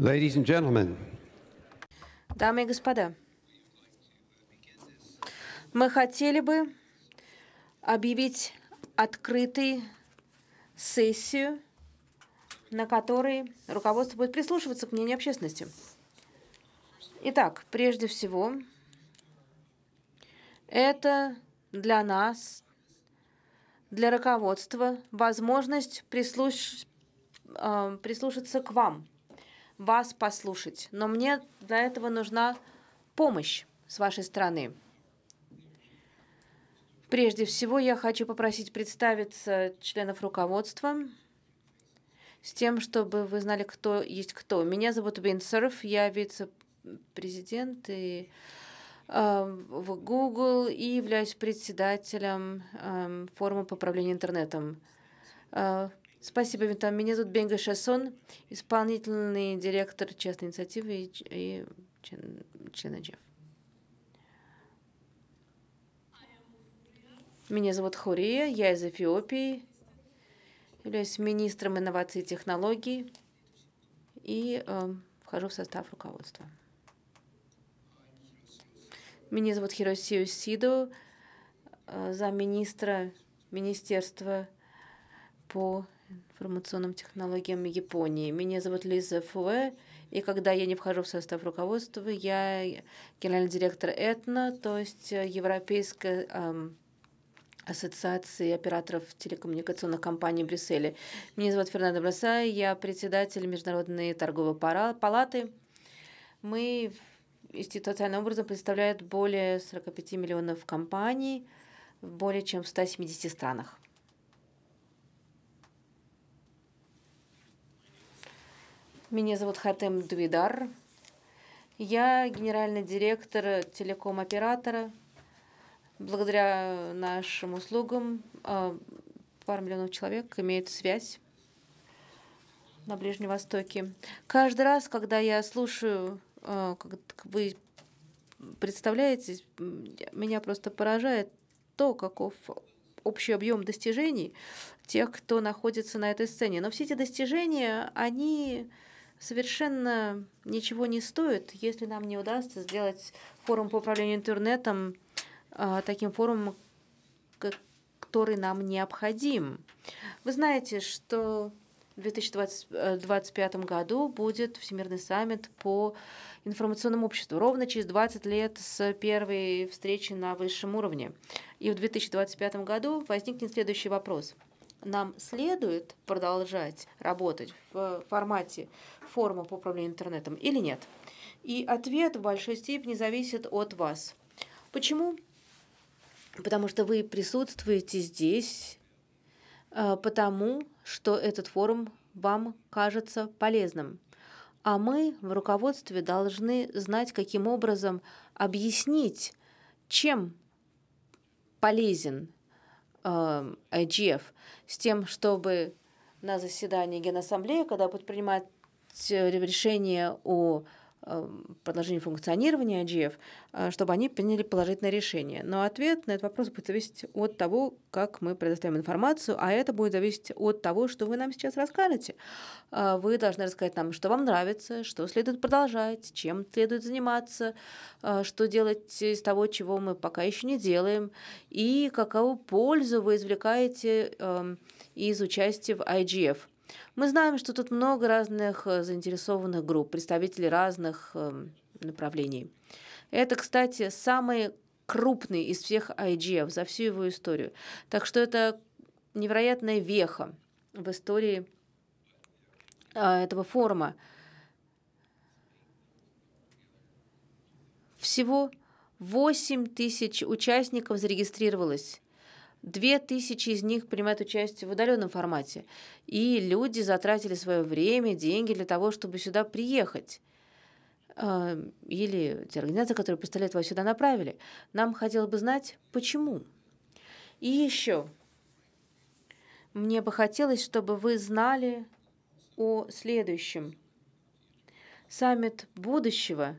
Дамы и господа, мы хотели бы объявить открытой сессию, на которой руководство будет прислушиваться к мнению общественности. Итак, прежде всего, это для нас, для руководства, возможность прислуш... Э, прислушаться к вам, вас послушать, но мне для этого нужна помощь с вашей стороны. Прежде всего, я хочу попросить представиться членов руководства с тем, чтобы вы знали, кто есть кто. Меня зовут Бен Серф, я вице-президент и эм, в Google и являюсь председателем эм, форума по управлению интернетом. Э, Спасибо, Витам. Меня зовут Бенга Шасон, исполнительный директор частной инициативы и, и член, член Меня зовут Хурия, я из Эфиопии, являюсь министром инноваций и технологий и э, вхожу в состав руководства. Меня зовут Хиросио Сиду, э, замминистра Министерства по информационным технологиям Японии. Меня зовут Лиза Фуэ, и когда я не вхожу в состав руководства, я генеральный директор ЭТНО, то есть э, Европейской эм, ассоциации операторов телекоммуникационных компаний в Брюсселе. Меня зовут Фернандо Брасай, я председатель Международной торговой палаты. Мы институциональным образом представляет более 45 миллионов компаний в более чем в 170 странах. Меня зовут Хатем Двидар. Я генеральный директор телеком-оператора. Благодаря нашим услугам пара миллионов человек имеет связь на Ближнем Востоке. Каждый раз, когда я слушаю, а, как вы представляете, меня просто поражает то, каков общий объем достижений тех, кто находится на этой сцене. Но все эти достижения, они совершенно ничего не стоит, если нам не удастся сделать форум по управлению интернетом а, таким форумом, который нам необходим. Вы знаете, что в 2025 э, году будет Всемирный саммит по информационному обществу. Ровно через 20 лет с первой встречи на высшем уровне. И в 2025 году возникнет следующий вопрос – нам следует продолжать работать в формате форума по управлению интернетом или нет. И ответ в большой степени зависит от вас. Почему? Потому что вы присутствуете здесь, э, потому что этот форум вам кажется полезным. А мы в руководстве должны знать, каким образом объяснить, чем полезен э, эм, IGF с тем, чтобы на заседании Генассамблеи, когда будут принимать э, решение о Эм, продолжение функционирования IGF, э, чтобы они приняли положительное решение. Но ответ на этот вопрос будет зависеть от того, как мы предоставим информацию, а это будет зависеть от того, что вы нам сейчас расскажете. Э, вы должны рассказать нам, что вам нравится, что следует продолжать, чем следует заниматься, э, что делать из того, чего мы пока еще не делаем, и какую пользу вы извлекаете эм, из участия в IGF – мы знаем, что тут много разных э, заинтересованных групп, представителей разных эм, направлений. Это, кстати, самый крупный из всех IGF за всю его историю. Так что это невероятная веха в истории э, этого форума. Всего 8 тысяч участников зарегистрировалось. Две тысячи из них принимают участие в удаленном формате. И люди затратили свое время, деньги для того, чтобы сюда приехать. А, или те организации, которые представляют вас сюда, направили. Нам хотелось бы знать, почему. И еще. Мне бы хотелось, чтобы вы знали о следующем. Саммит будущего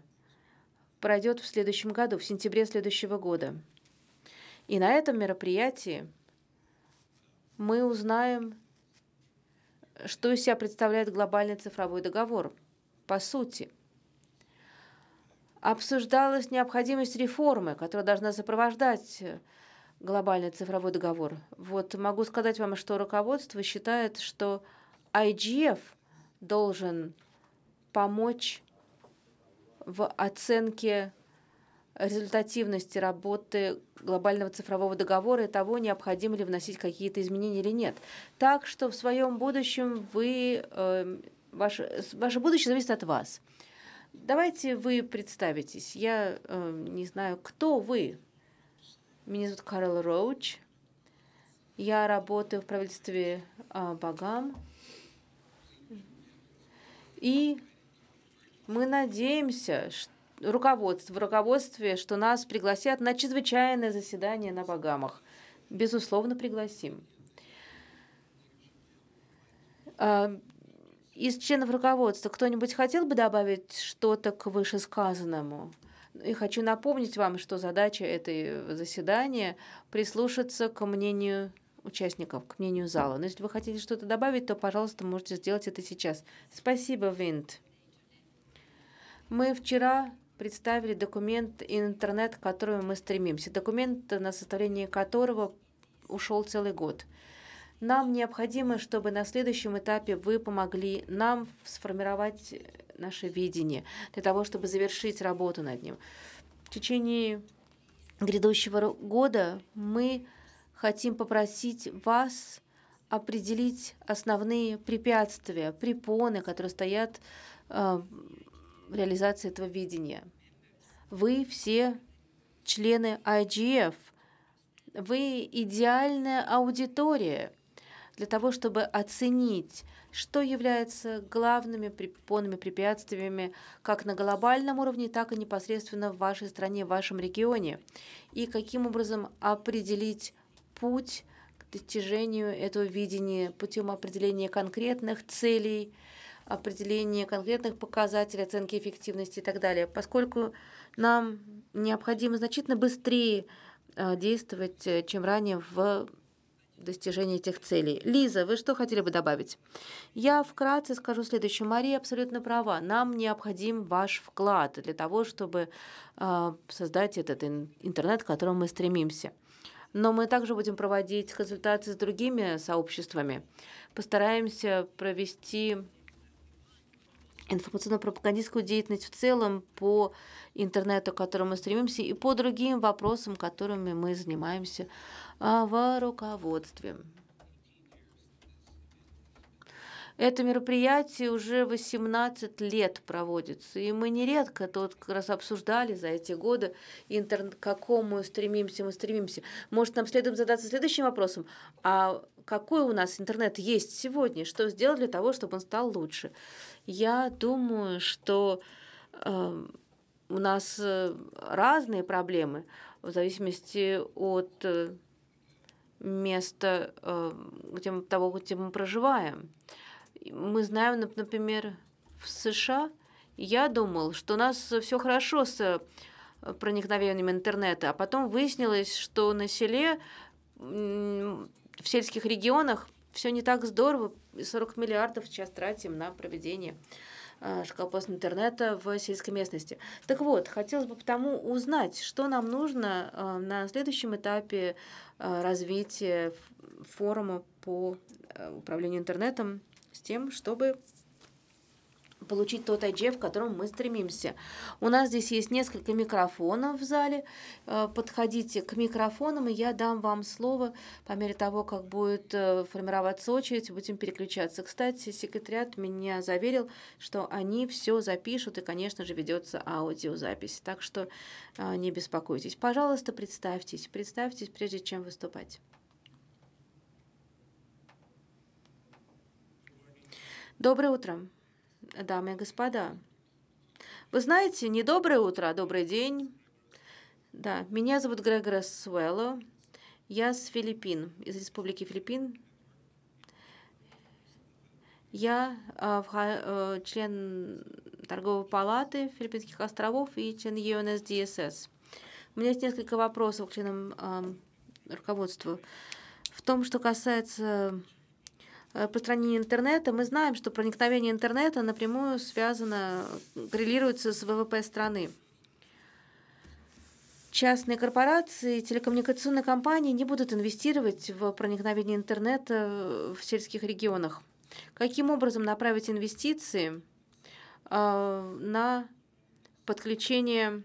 пройдет в следующем году, в сентябре следующего года. И на этом мероприятии мы узнаем, что из себя представляет глобальный цифровой договор. По сути, обсуждалась необходимость реформы, которая должна сопровождать э, глобальный цифровой договор. Вот могу сказать вам, что руководство считает, что IGF должен помочь в оценке результативности работы глобального цифрового договора и того, необходимо ли вносить какие-то изменения или нет. Так что в своем будущем вы, э, эм, ваше, ваше будущее зависит от вас. Давайте вы представитесь. Я э, не знаю, кто вы. Меня зовут Карл Роуч. Я работаю в правительстве э, Багам. И мы надеемся, что руководство, в руководстве, что нас пригласят на чрезвычайное заседание на Багамах. Безусловно, пригласим. А, из членов руководства кто-нибудь хотел бы добавить что-то к вышесказанному? И хочу напомнить вам, что задача этой заседания – прислушаться к мнению участников, к мнению зала. Но если вы хотите что-то добавить, то, пожалуйста, можете сделать это сейчас. Спасибо, Винт. Мы вчера представили документ интернет, к которому мы стремимся, документ, на составление которого ушел целый год. Нам необходимо, чтобы на следующем этапе вы помогли нам сформировать наше видение для того, чтобы завершить работу над ним. В течение грядущего года мы хотим попросить вас определить основные препятствия, препоны, которые стоят э, реализации этого видения. Вы все члены IGF. Вы идеальная аудитория для того, чтобы оценить, что является главными препонами, препятствиями как на глобальном уровне, так и непосредственно в вашей стране, в вашем регионе, и каким образом определить путь к достижению этого видения путем определения конкретных целей – определение конкретных показателей, оценки эффективности и так далее, поскольку нам необходимо значительно быстрее э, действовать, э, чем ранее в достижении этих целей. Лиза, вы что хотели бы добавить? Я вкратце скажу следующее. Мария абсолютно права. Нам необходим ваш вклад для того, чтобы э, создать этот интернет, к которому мы стремимся но мы также будем проводить консультации с другими сообществами. Постараемся провести информационно-пропагандистскую деятельность в целом по интернету, к которому мы стремимся, и по другим вопросам, которыми мы занимаемся а, в руководстве. Это мероприятие уже 18 лет проводится, и мы нередко тут как раз обсуждали за эти годы, интерн к какому мы стремимся мы стремимся. Может, нам следует задаться следующим вопросом, а какой у нас интернет есть сегодня, что сделать для того, чтобы он стал лучше. Я думаю, что э, у нас э, разные проблемы в зависимости от э, места, э, где мы, того, где мы проживаем. Мы знаем, например, в США я думал, что у нас все хорошо с проникновением интернета, а потом выяснилось, что на селе в сельских регионах все не так здорово. 40 миллиардов сейчас тратим на проведение э, школопостного интернета в сельской местности. Так вот, хотелось бы потому узнать, что нам нужно э, на следующем этапе э, развития форума по управлению интернетом с тем, чтобы получить тот IGF, к которому мы стремимся. У нас здесь есть несколько микрофонов в зале. Э, подходите к микрофонам, и я дам вам слово по мере того, как будет э, формироваться очередь, будем переключаться. Кстати, секретариат меня заверил, что они все запишут, и, конечно же, ведется аудиозапись. Так что э, не беспокойтесь. Пожалуйста, представьтесь. Представьтесь, прежде чем выступать. Доброе утро дамы и господа. Вы знаете, не доброе утро, а добрый день. Да, меня зовут Грегора Суэлло. Я с Филиппин, из Республики Филиппин. Я а, э, член торговой палаты Филиппинских островов и член UNSDSS. У меня есть несколько вопросов к членам э, руководства. В том, что касается распространения э, интернета, мы знаем, что проникновение интернета напрямую связано, коррелируется с ВВП страны. Частные корпорации телекоммуникационные компании не будут инвестировать в проникновение интернета в сельских регионах. Каким образом направить инвестиции э, на подключение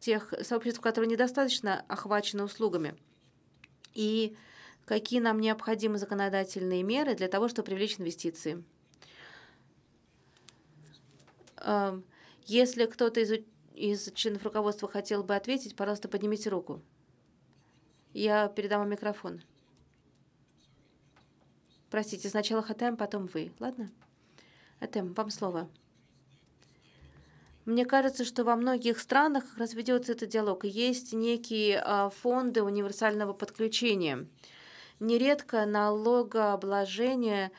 тех сообществ, которые недостаточно охвачены услугами? И какие нам необходимы законодательные меры для того, чтобы привлечь инвестиции. Эм, если кто-то из, из членов руководства хотел бы ответить, пожалуйста, поднимите руку. Я передам вам микрофон. Простите, сначала Хатем, потом вы. Ладно? Хатем, вам слово. Мне кажется, что во многих странах как раз ведется этот диалог. Есть некие а, фонды универсального подключения – Нередко налогообложение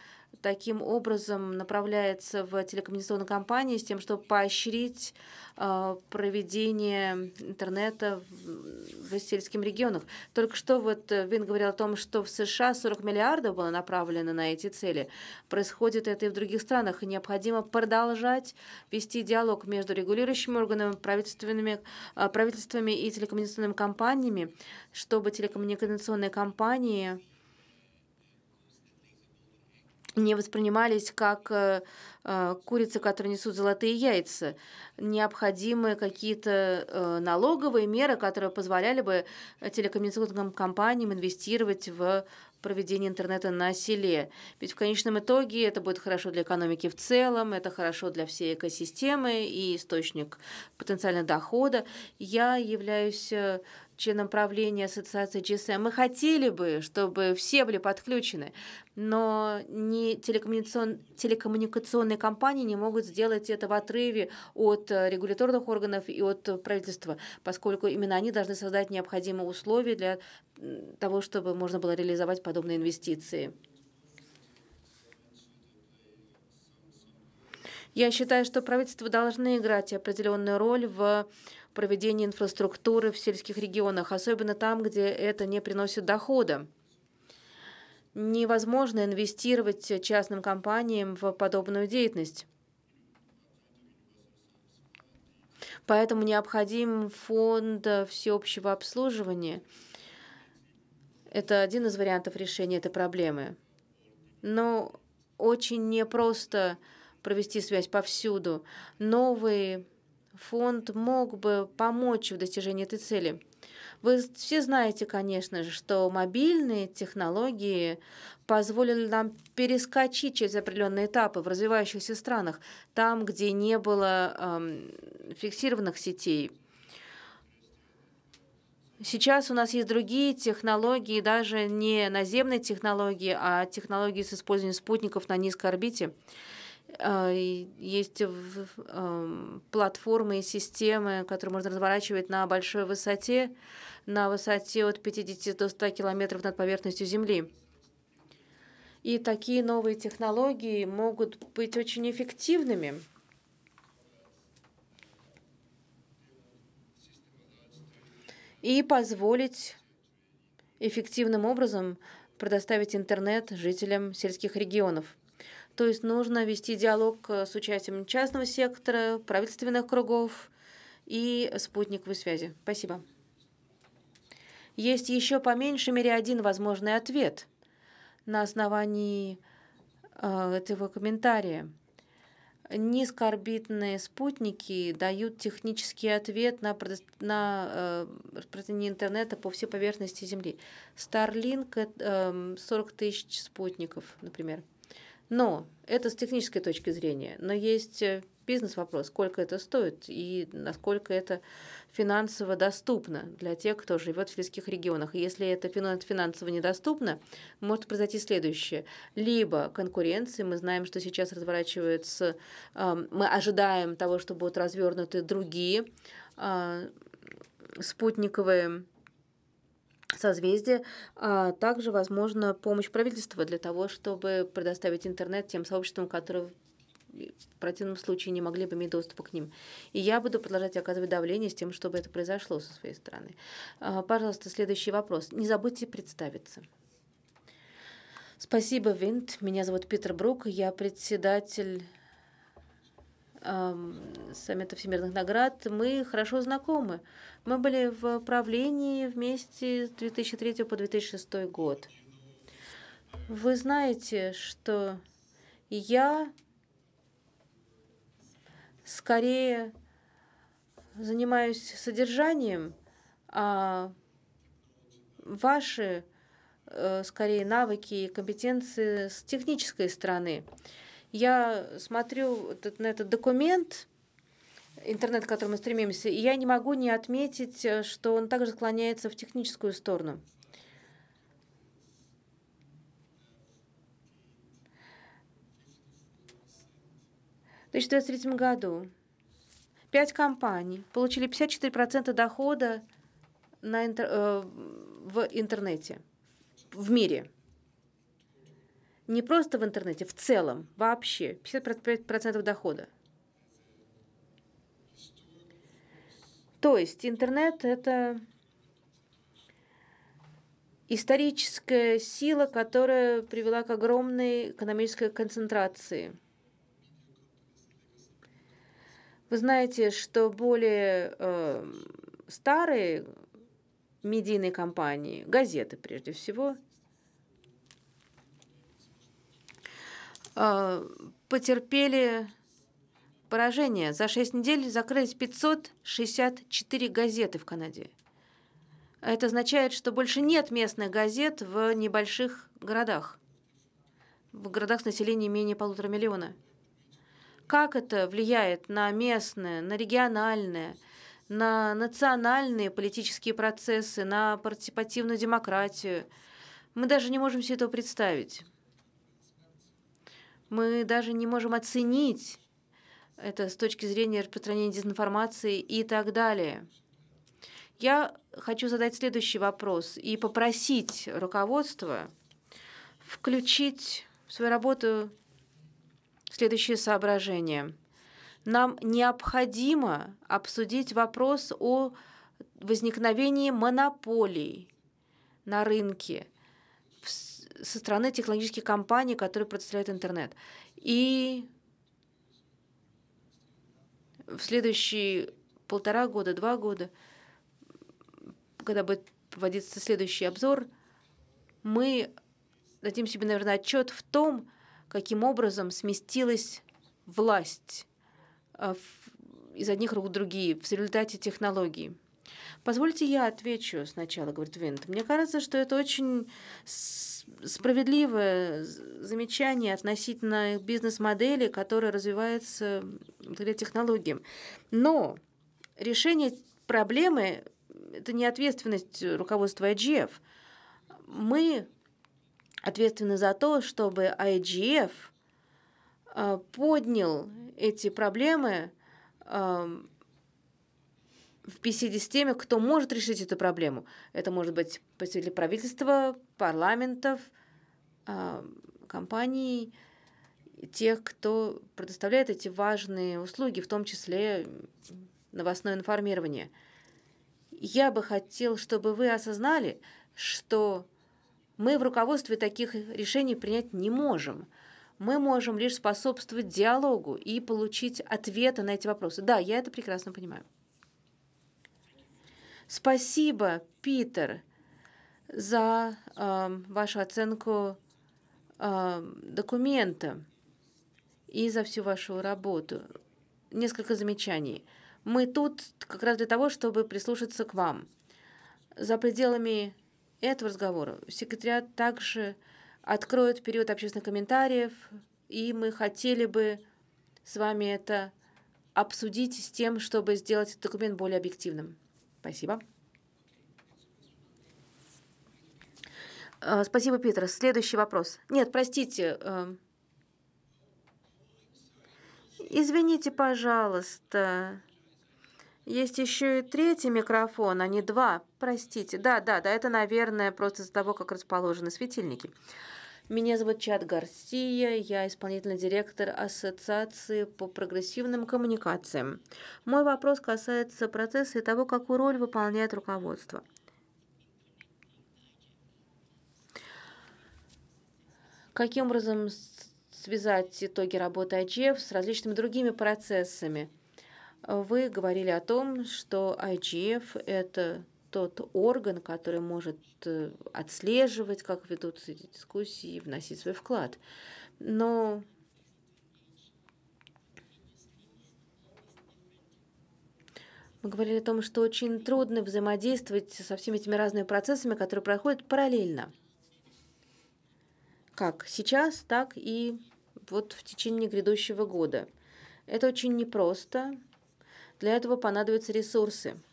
таким образом направляется в телекоммуникационные компании с тем, чтобы поощрить а, проведение интернета в, сельских регионах. Только что вот э, Вин говорил о том, что в США 40 миллиардов было направлено на эти цели. Происходит это и в других странах, и необходимо продолжать вести диалог между регулирующими органами, правительственными, а, правительствами и телекоммуникационными компаниями, чтобы телекоммуникационные компании не воспринимались как э, э, курицы, которые несут золотые яйца. Необходимы какие-то э, налоговые меры, которые позволяли бы э, телекоммуникационным компаниям инвестировать в проведения интернета на селе. Ведь в конечном итоге это будет хорошо для экономики в целом, это хорошо для всей экосистемы и источник потенциального дохода. Я являюсь э, членом правления ассоциации GSM. Мы хотели бы, чтобы все были подключены, но не телекоммуникацион... телекоммуникационные компании не могут сделать это в отрыве от э, регуляторных органов и от правительства, поскольку именно они должны создать необходимые условия для того, чтобы можно было реализовать подобные инвестиции. Я считаю, что правительство должны играть определенную роль в проведении инфраструктуры в сельских регионах, особенно там, где это не приносит дохода. Невозможно инвестировать частным компаниям в подобную деятельность. Поэтому необходим фонд всеобщего обслуживания – это один из вариантов решения этой проблемы. Но ну, очень непросто провести связь повсюду. Новый фонд мог бы помочь в достижении этой цели. Вы все знаете, конечно же, что мобильные технологии позволили нам перескочить через определенные этапы в развивающихся странах, там, где не было эм, фиксированных сетей Сейчас у нас есть другие технологии, даже не наземные технологии, а технологии с использованием спутников на низкой орбите. Э, есть эм, платформы и системы, которые можно разворачивать на большой высоте, на высоте от 50 до 100 километров над поверхностью Земли. И такие новые технологии могут быть очень эффективными и позволить эффективным образом предоставить интернет жителям сельских регионов. То есть нужно вести диалог э, с участием частного сектора, правительственных кругов и спутниковой связи. Спасибо. Есть еще по меньшей мере один возможный ответ на основании э, этого комментария – низкоорбитные спутники дают технический ответ на, на э, распространение интернета по всей поверхности Земли. Starlink – 40 эм, тысяч спутников, например. Но это с технической точки зрения. Но есть э, бизнес-вопрос, сколько это стоит и насколько это финансово доступно для тех, кто живет в сельских регионах. И если это финансово недоступно, может произойти следующее. Либо конкуренции, мы знаем, что сейчас разворачивается, эм, мы ожидаем того, что будут развернуты другие э, спутниковые созвездия, а также, возможно, помощь правительства для того, чтобы предоставить интернет тем сообществам, которые в противном случае не могли бы иметь доступа к ним. И я буду продолжать оказывать давление с тем, чтобы это произошло со своей стороны. А, пожалуйста, следующий вопрос. Не забудьте представиться. Спасибо, Винт. Меня зовут Питер Брук. Я председатель Совета Всемирных наград, мы хорошо знакомы. Мы были в правлении вместе с 2003 по 2006 год. Вы знаете, что я скорее занимаюсь содержанием, а ваши э, скорее навыки и компетенции с технической стороны я смотрю этот, на этот документ, интернет, к которому мы стремимся, и я не могу не отметить, э, что он также склоняется в техническую сторону. В 2023 году пять компаний получили 54% дохода на интер... Э, в интернете в мире – не просто в интернете, в целом, вообще, 50% дохода. То есть интернет – это историческая сила, которая привела к огромной экономической концентрации. Вы знаете, что более э, старые медийные компании, газеты прежде всего – потерпели поражение. За 6 недель закрылись 564 газеты в Канаде. Это означает, что больше нет местных газет в небольших городах. В городах с населением менее полутора миллиона. Как это влияет на местные, на региональные, на национальные политические процессы, на партиципативную демократию? Мы даже не можем себе этого представить. Мы даже не можем оценить это с точки зрения распространения дезинформации и так далее. Я хочу задать следующий вопрос и попросить руководство включить в свою работу следующее соображение: Нам необходимо обсудить вопрос о возникновении монополий на рынке – со стороны технологических компаний, которые представляют интернет. И в следующие полтора года, два года, когда будет проводиться следующий обзор, мы дадим себе, наверное, отчет в том, каким образом сместилась власть э, из одних рук в другие в результате технологий. Позвольте я отвечу сначала, говорит Винт. Мне кажется, что это очень справедливое замечание относительно бизнес-модели, которая развивается благодаря технологиям. Но решение проблемы – это не ответственность руководства IGF. Мы ответственны за то, чтобы IGF э, поднял эти проблемы э, в беседе с теми, кто может решить эту проблему. Это может быть представители правительства, парламентов, а, компаний, тех, кто предоставляет эти важные услуги, в том числе новостное информирование. Я бы хотел, чтобы вы осознали, что мы в руководстве таких решений принять не можем. Мы можем лишь способствовать диалогу и получить ответы на эти вопросы. Да, я это прекрасно понимаю. Спасибо, Питер, за э, вашу оценку э, документа и за всю вашу работу. Несколько замечаний. Мы тут как раз для того, чтобы прислушаться к вам. За пределами этого разговора секретариат также откроет период общественных комментариев, и мы хотели бы с вами это обсудить с тем, чтобы сделать этот документ более объективным. Спасибо. А, спасибо, Питер. Следующий вопрос. Нет, простите. Эм, извините, пожалуйста. Есть еще и третий микрофон, а не два. Простите. Да, да, да, это, наверное, просто из-за того, как расположены светильники. Меня зовут Чад Гарсия, я исполнительный директор Ассоциации по прогрессивным коммуникациям. Мой вопрос касается процесса и того, какую роль выполняет руководство. Каким образом связать итоги работы IGF с различными другими процессами? Вы говорили о том, что IGF – это тот орган, который может э, отслеживать, как ведутся эти дискуссии, и вносить свой вклад. Но мы говорили о том, что очень трудно взаимодействовать со всеми этими разными процессами, которые проходят параллельно. Как сейчас, так и вот в течение грядущего года. Это очень непросто. Для этого понадобятся ресурсы –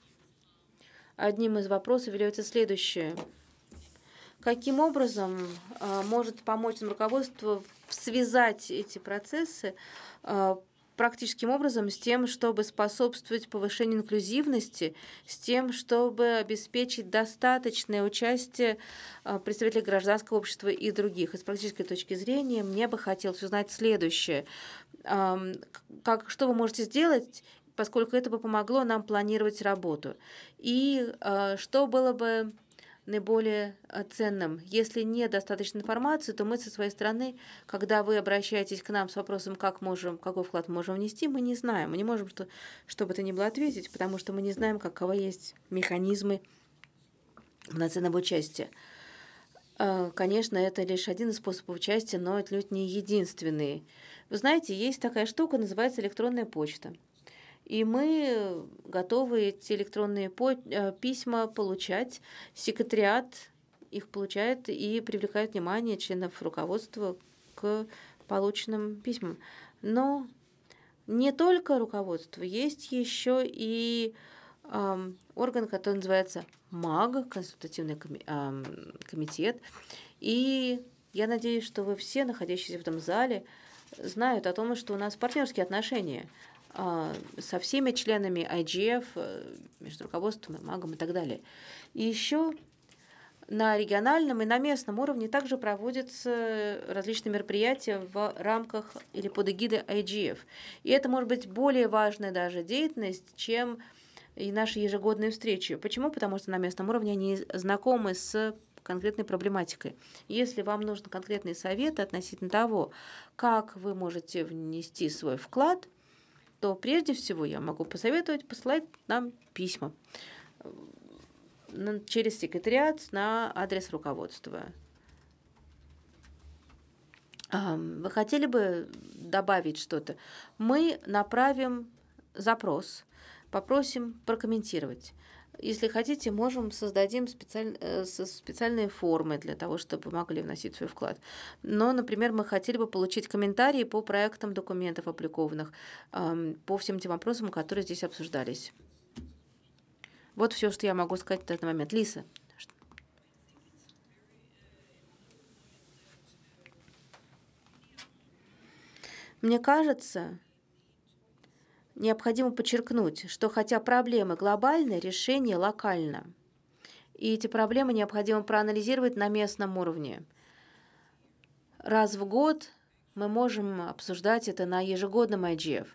одним из вопросов является следующее. Каким образом а, может помочь нам руководство связать эти процессы а, практическим образом с тем, чтобы способствовать повышению инклюзивности, с тем, чтобы обеспечить достаточное участие а, представителей гражданского общества и других. И с практической точки зрения мне бы хотелось узнать следующее. Как, что вы можете сделать поскольку это бы помогло нам планировать работу. И э, что было бы наиболее э, ценным. Если нет достаточно информации, то мы со своей стороны, когда вы обращаетесь к нам с вопросом, как можем, какой вклад мы можем внести, мы не знаем. Мы не можем что, что бы то ни было ответить, потому что мы не знаем, каковы есть механизмы полноценного участия. Э, конечно, это лишь один из способов участия, но отнюдь не единственный. Вы знаете, есть такая штука, называется электронная почта и мы готовы эти электронные э, письма получать. Секретариат их получает и привлекает внимание членов руководства к полученным письмам. Но не только руководство, есть еще и э, орган, который называется МАГ, консультативный комитет. И я надеюсь, что вы все, находящиеся в этом зале, знают о том, что у нас партнерские отношения – а, со всеми членами IGF, э, между руководством и магом и так далее. И еще на региональном и на местном уровне также проводятся различные мероприятия в рамках или под эгидой IGF. И это может быть более важная даже деятельность, чем и наши ежегодные встречи. Почему? Потому что на местном уровне они знакомы с конкретной проблематикой. Если вам нужен конкретный совет относительно того, как вы можете внести свой вклад – то прежде всего я могу посоветовать посылать нам письма через секретариат на адрес руководства. Вы хотели бы добавить что-то? Мы направим запрос, попросим прокомментировать. Если хотите, можем создадим специаль... Э, специальные формы для того, чтобы могли вносить свой вклад. Но, например, мы хотели бы получить комментарии по проектам документов опубликованных, эм, по всем тем вопросам, которые здесь обсуждались. Вот все, что я могу сказать в данный момент. Лиса. Мне кажется, необходимо подчеркнуть, что хотя проблемы глобальны, решение локально. И эти проблемы необходимо проанализировать на местном уровне. Раз в год мы можем обсуждать это на ежегодном IGF.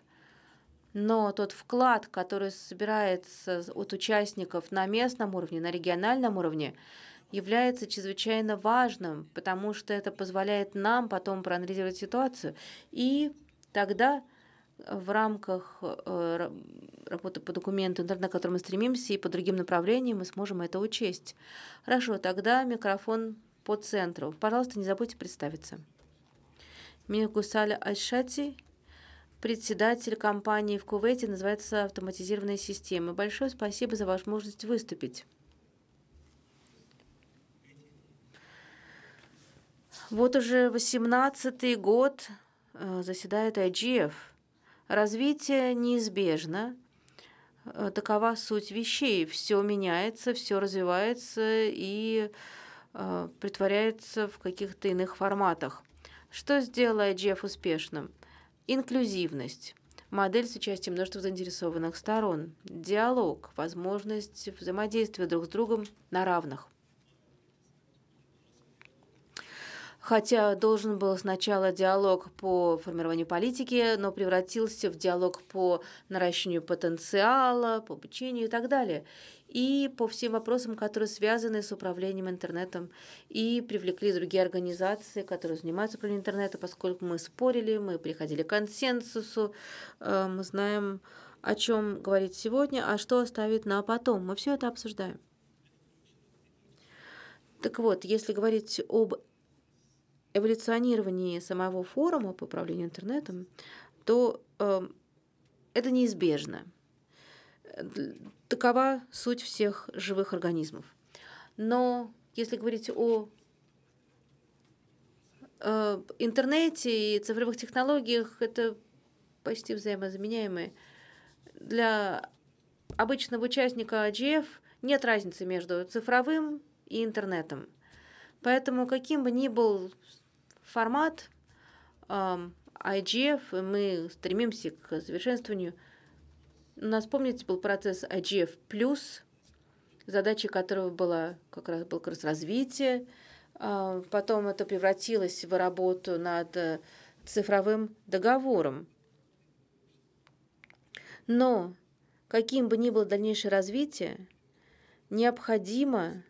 Но тот вклад, который собирается от участников на местном уровне, на региональном уровне, является чрезвычайно важным, потому что это позволяет нам потом проанализировать ситуацию. И тогда в рамках э, работы по документу, на который мы стремимся, и по другим направлениям мы сможем это учесть. Хорошо, тогда микрофон по центру. Пожалуйста, не забудьте представиться. Меня Гусаля Айшати, председатель компании в Кувейте, называется «Автоматизированные системы». Большое спасибо за возможность выступить. Вот уже 18-й год э, заседает IGF – Развитие неизбежно. Э, такова суть вещей. Все меняется, все развивается и э, притворяется в каких-то иных форматах. Что сделает Джефф успешным? Инклюзивность. Модель с участием множества заинтересованных сторон. Диалог. Возможность взаимодействия друг с другом на равных. хотя должен был сначала диалог по формированию политики, но превратился в диалог по наращиванию потенциала, по обучению и так далее, и по всем вопросам, которые связаны с управлением интернетом, и привлекли другие организации, которые занимаются управлением интернета, поскольку мы спорили, мы приходили к консенсусу, э, мы знаем, о чем говорить сегодня, а что оставить на потом. Мы все это обсуждаем. Так вот, если говорить об эволюционировании самого форума по управлению интернетом, то э, это неизбежно. Такова суть всех живых организмов. Но если говорить о э, интернете и цифровых технологиях, это почти взаимозаменяемые. Для обычного участника AGF а нет разницы между цифровым и интернетом. Поэтому каким бы ни был формат IGF, мы стремимся к совершенствованию. У нас, помните, был процесс IGF+, задача которого была как раз, был как раз развитие. А, потом это превратилось в работу над э, цифровым договором. Но каким бы ни было дальнейшее развитие, необходимо,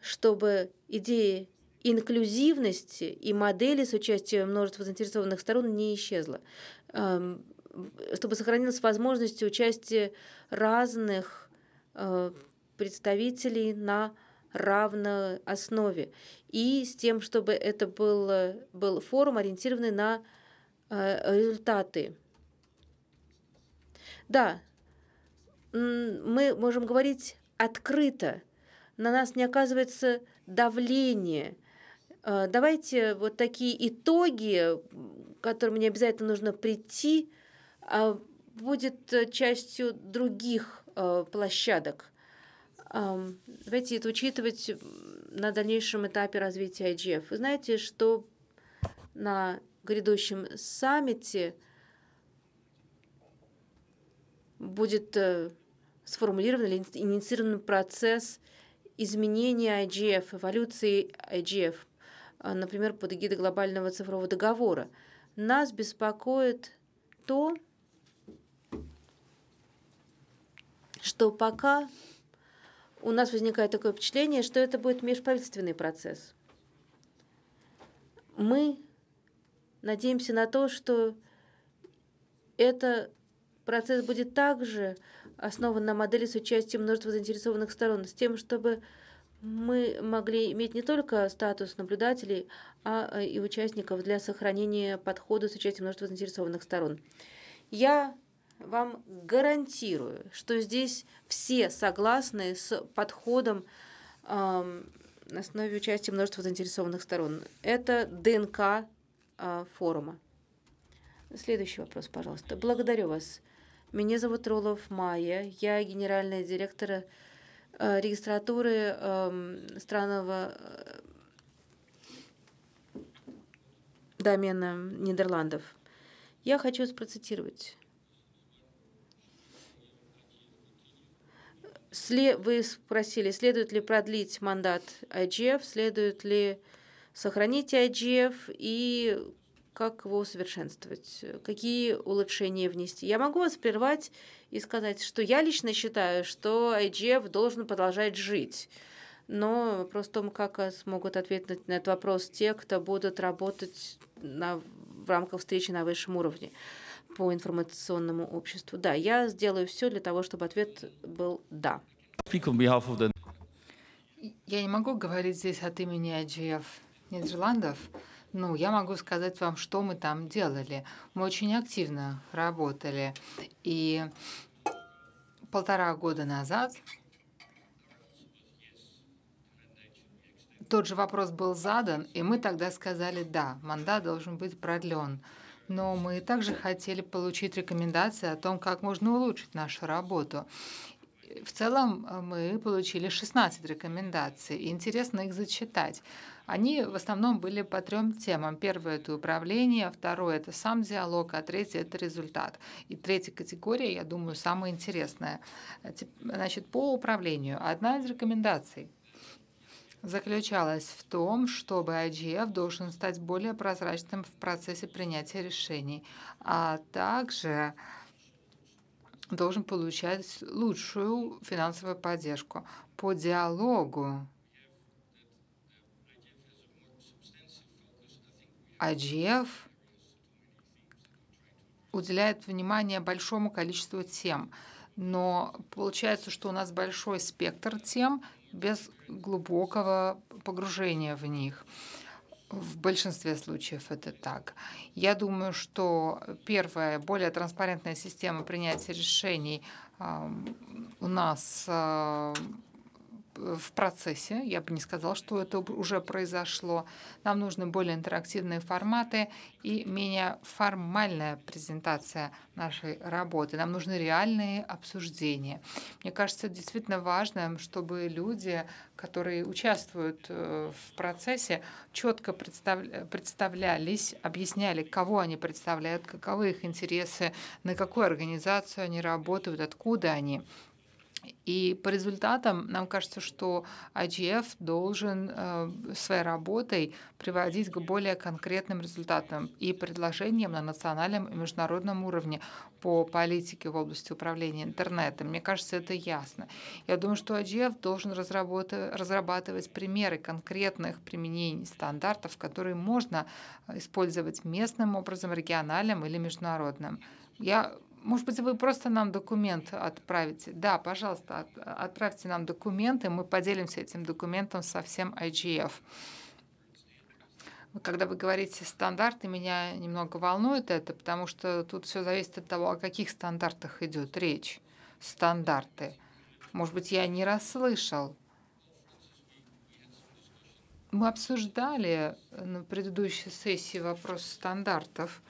чтобы идеи инклюзивность и модели с участием множества заинтересованных сторон не исчезла эм, чтобы сохранилась возможность участия разных э, представителей на равной основе. И с тем, чтобы это был, был форум, ориентированный на э, результаты. Да, мы можем говорить открыто. На нас не оказывается давление – Э, давайте вот такие итоги, к которым мне обязательно нужно прийти, а, будет э, частью других э, площадок. Давайте это учитывать на дальнейшем этапе развития IGF. Вы знаете, что на грядущем саммите будет сформулирован или инициирован процесс изменения IGF, эволюции IGF – а, например, под эгидой глобального цифрового договора. Нас беспокоит то, что пока у нас возникает такое впечатление, что это будет межправительственный процесс. Мы надеемся на то, что это процесс будет также основан на модели с участием множества заинтересованных сторон, с тем, чтобы мы могли иметь не только статус наблюдателей, а э, и участников для сохранения подхода с участием множества заинтересованных сторон. Я вам гарантирую, что здесь все согласны с подходом э, на основе участия множества заинтересованных сторон. Это ДНК э, форума. Следующий вопрос, пожалуйста. Благодарю вас. Меня зовут Ролов Майя. Я генеральная директора Э, регистратуры эм, странного э, домена Нидерландов. Я хочу процитировать. Вы спросили, следует ли продлить мандат IGF, следует ли сохранить IGF и как его усовершенствовать, э, какие улучшения внести. Я могу вас прервать и сказать, что я лично считаю, что IGF должен продолжать жить. Но вопрос в том, как э, смогут ответить на этот вопрос те, кто будут работать на, в рамках встречи на высшем уровне по информационному обществу. Да, я сделаю все для того, чтобы ответ был «да». Я не могу говорить здесь от имени IGF Нидерландов, ну, я могу сказать вам, что мы там делали. Мы очень активно работали. И полтора года назад тот же вопрос был задан, и мы тогда сказали, да, мандат должен быть продлен. Но мы также хотели получить рекомендации о том, как можно улучшить нашу работу. В целом э, мы получили 16 рекомендаций, интересно их зачитать. Они в основном были по трем темам. Первое – это управление, второе – это сам диалог, а третье – это результат. И третья категория, я думаю, самая интересная. Э, значит, по управлению. Одна из рекомендаций заключалась в том, чтобы IGF должен стать более прозрачным в процессе принятия решений, а также должен получать лучшую финансовую поддержку по диалогу IGF уделяет внимание большому количеству тем, но получается, что у нас большой спектр тем без глубокого погружения в них. В большинстве случаев это так. Я думаю, что первая, более транспарентная система принятия решений э, у нас э, в процессе. Я бы не сказала, что это уже произошло. Нам нужны более интерактивные форматы и менее формальная презентация нашей работы. Нам нужны реальные обсуждения. Мне кажется, действительно важно, чтобы люди, которые участвуют э, в процессе, четко э, представлялись, объясняли, кого они представляют, каковы их интересы, на какую организацию они работают, откуда они. И по результатам нам кажется, что IGF а должен э, своей работой приводить к более конкретным результатам и предложениям на национальном и международном уровне по политике в области управления интернетом. Мне кажется, это ясно. Я думаю, что IGF а должен разрабатывать примеры конкретных применений стандартов, которые можно э, использовать местным образом, региональным или международным. Я может быть, вы просто нам документ отправите? Да, пожалуйста, от, отправьте нам документы, мы поделимся этим документом со всем IGF. Когда вы говорите стандарты, меня немного волнует это, потому что тут все зависит от того, о каких стандартах идет речь. Стандарты. Может быть, я не расслышал. Мы обсуждали на предыдущей сессии вопрос стандартов.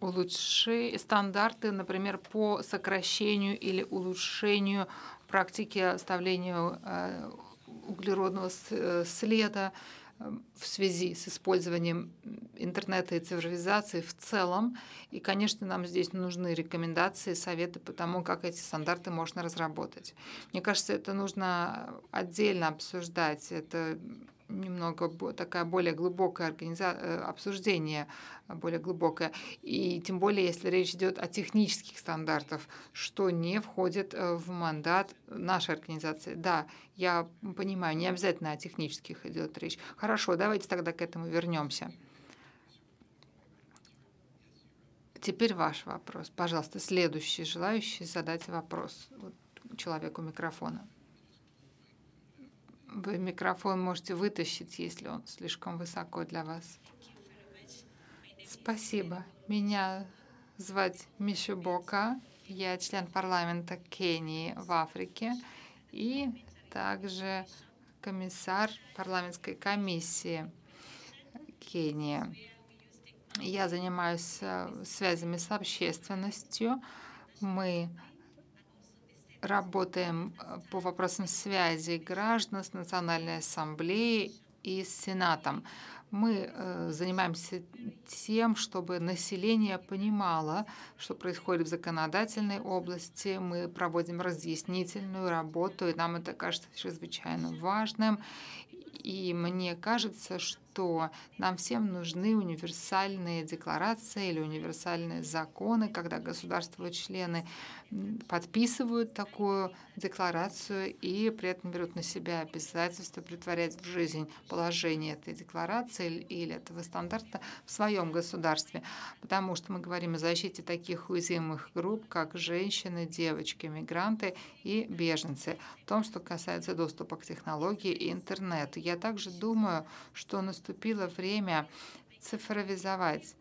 улучши стандарты, например, по сокращению или улучшению практики оставления э, углеродного э, следа э, в связи с использованием интернета и цифровизации в целом. И, конечно, нам здесь нужны рекомендации, советы по тому, как эти стандарты можно разработать. Мне кажется, это нужно отдельно обсуждать. Это немного такая более глубокое организа... Э, обсуждение, э, более глубокое. И тем более, если речь идет о технических стандартах, что не входит э, в мандат нашей организации. Да, я понимаю, не обязательно о технических идет речь. Хорошо, давайте тогда к этому вернемся. Теперь ваш вопрос. Пожалуйста, следующий желающий задать вопрос вот, человеку микрофона. Вы микрофон можете вытащить, если он слишком высоко для вас. Спасибо. Меня звать Мишу Бока. Я член парламента Кении в Африке и также комиссар парламентской комиссии Кении. Я занимаюсь э, связями с общественностью. Мы работаем э, по вопросам связи граждан с Национальной Ассамблеей и с Сенатом. Мы э, занимаемся тем, чтобы население понимало, что происходит в законодательной области. Мы проводим разъяснительную работу, и нам это кажется чрезвычайно важным. И мне кажется, что что нам всем нужны универсальные декларации или универсальные законы, когда государства-члены подписывают такую декларацию и при этом берут на себя обязательство притворять в жизнь положение этой декларации или этого стандарта в своем государстве, потому что мы говорим о защите таких уязвимых групп, как женщины, девочки, мигранты и беженцы, в том, что касается доступа к технологии и интернету. Я также думаю, что наступает наступило время цифровизовать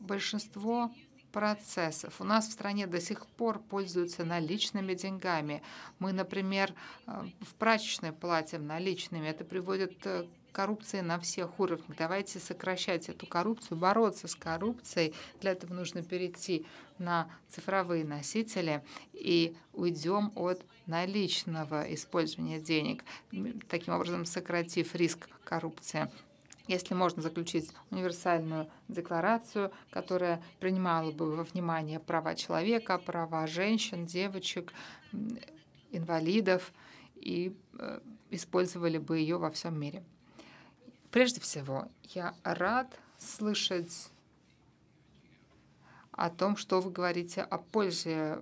большинство процессов. У нас в стране до сих пор пользуются наличными деньгами. Мы, например, э, в прачечной платим наличными. Это приводит э, к коррупции на всех уровнях. Давайте сокращать эту коррупцию, бороться с коррупцией. Для этого нужно перейти на цифровые носители и уйдем от наличного использования денег, таким образом сократив риск коррупции если можно заключить универсальную декларацию, которая принимала бы во внимание права человека, права женщин, девочек, инвалидов и э, использовали бы ее во всем мире. Прежде всего, я рад слышать о том, что вы говорите о пользе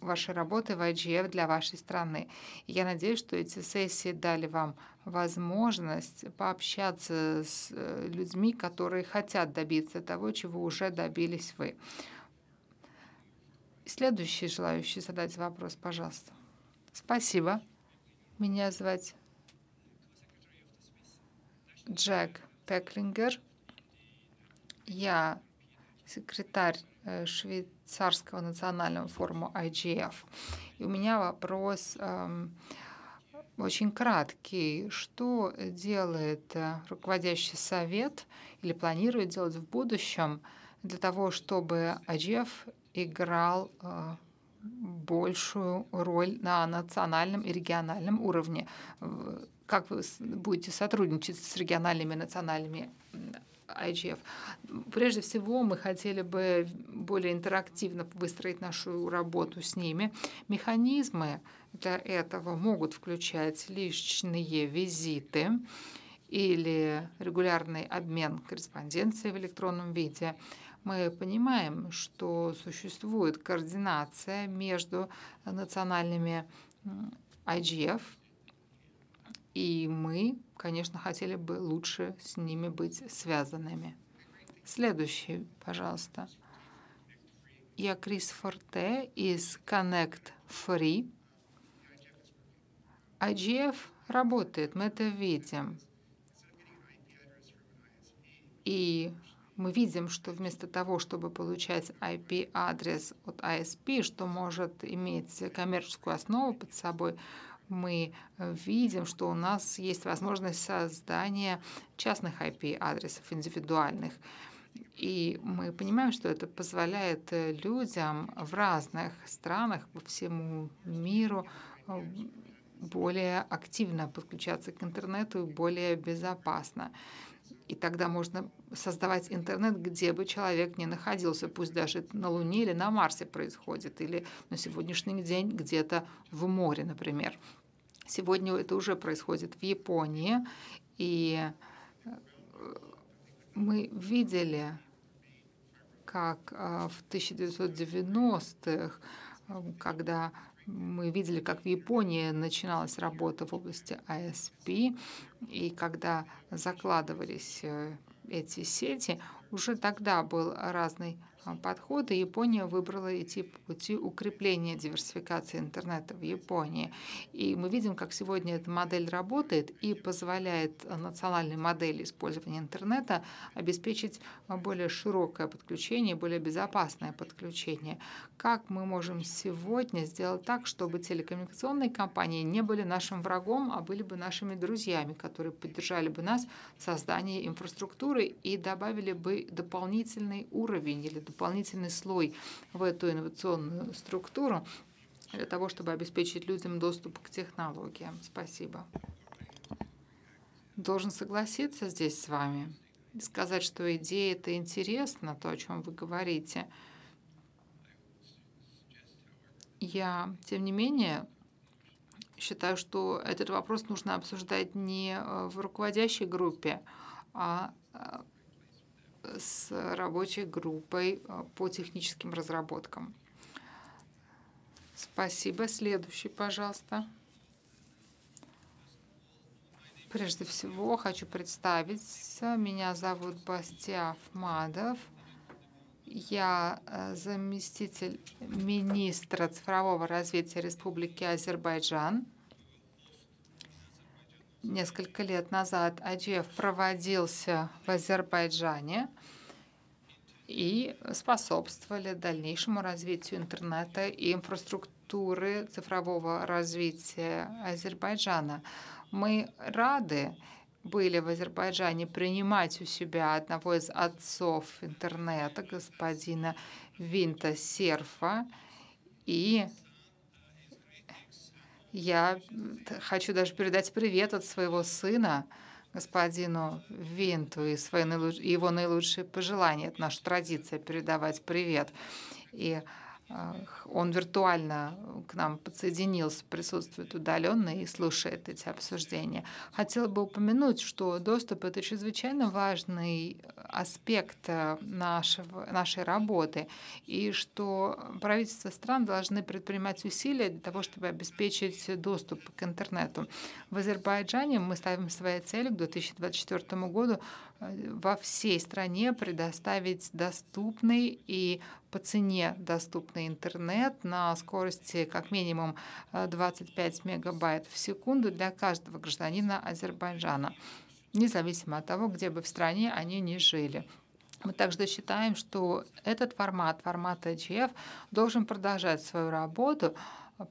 вашей работы в IGF для вашей страны. я надеюсь, что эти сессии дали вам возможность пообщаться с э, людьми, которые хотят добиться того, чего уже добились вы. Следующий желающий задать вопрос, пожалуйста. Спасибо. Меня звать Джек Пеклингер. Я секретарь э, Швейцарии Царского национального форума IGF. И у меня вопрос эм, очень краткий. Что делает э, руководящий совет или планирует делать в будущем для того, чтобы IGF играл э, большую роль на национальном и региональном уровне? Как вы будете сотрудничать с региональными и национальными IGF. Прежде всего, мы хотели бы более интерактивно выстроить нашу работу с ними. Механизмы для этого могут включать личные визиты или регулярный обмен корреспонденцией в электронном виде. Мы понимаем, что существует координация между национальными IGF, и мы конечно, хотели бы лучше с ними быть связанными. Следующий, пожалуйста. Я Крис Форте из Connect Free. IGF а работает, мы это видим. И мы видим, что вместо того, чтобы получать IP-адрес от ISP, что может иметь коммерческую основу под собой, мы э, видим, что у нас есть возможность создания частных IP-адресов, индивидуальных. И мы понимаем, что это позволяет э, людям в разных странах по всему миру э, более активно подключаться к интернету и более безопасно. И тогда можно создавать интернет, где бы человек ни находился, пусть даже на Луне или на Марсе происходит, или на сегодняшний день где-то в море, например. Сегодня это уже происходит в Японии, и э, мы видели, как э, в 1990-х, э, когда мы видели, как в Японии начиналась работа в области ISP, а и когда закладывались эти сети, уже тогда был разный а, подхода Япония выбрала идти по пути укрепления диверсификации интернета в Японии. И мы видим, как сегодня эта модель работает и позволяет национальной модели использования интернета обеспечить а, более широкое подключение, более безопасное подключение. Как мы можем сегодня сделать так, чтобы телекоммуникационные компании не были нашим врагом, а были бы нашими друзьями, которые поддержали бы нас в создании инфраструктуры и добавили бы дополнительный уровень или дополнительный слой в эту инновационную структуру для того, чтобы обеспечить людям доступ к технологиям. Спасибо. Должен согласиться здесь с вами и сказать, что идея это интересна, то, о чем вы говорите. Я, тем не менее, считаю, что этот вопрос нужно обсуждать не э, в руководящей группе, а э, с рабочей группой э, по техническим разработкам. Спасибо. Следующий, пожалуйста. Прежде всего хочу представиться. Меня зовут Бастиаф Мадов. Я э, заместитель министра цифрового развития Республики Азербайджан. Несколько лет назад Аджиев проводился в Азербайджане и способствовали дальнейшему развитию интернета и инфраструктуры цифрового развития Азербайджана. Мы рады были в Азербайджане принимать у себя одного из отцов интернета, господина Винта Серфа, и я хочу даже передать привет от своего сына, господину Винту, и свои наилуч... его наилучшие пожелания. Это наша традиция передавать привет. И а, он виртуально к нам подсоединился, присутствует удаленно и слушает эти обсуждения. Хотела бы упомянуть, что доступ – это чрезвычайно важный аспект э, нашего, нашей работы, и что правительства стран должны предпринимать усилия для того, чтобы обеспечить доступ к интернету. В Азербайджане мы ставим своей целью к 2024 году э, во всей стране предоставить доступный и по цене доступный интернет на скорости как минимум 25 э, мегабайт в секунду для каждого гражданина Азербайджана независимо от того, где бы в стране они ни жили. Мы также считаем, что этот формат, формат АЧФ должен продолжать свою работу,